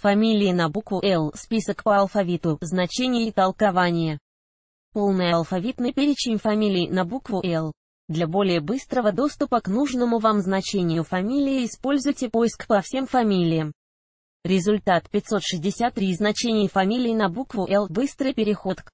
Фамилии на букву «Л», список по алфавиту, значение и толкование. Полный алфавитный перечень фамилий на букву «Л». Для более быстрого доступа к нужному вам значению фамилии используйте поиск по всем фамилиям. Результат 563 значений фамилий на букву «Л» – быстрый переход к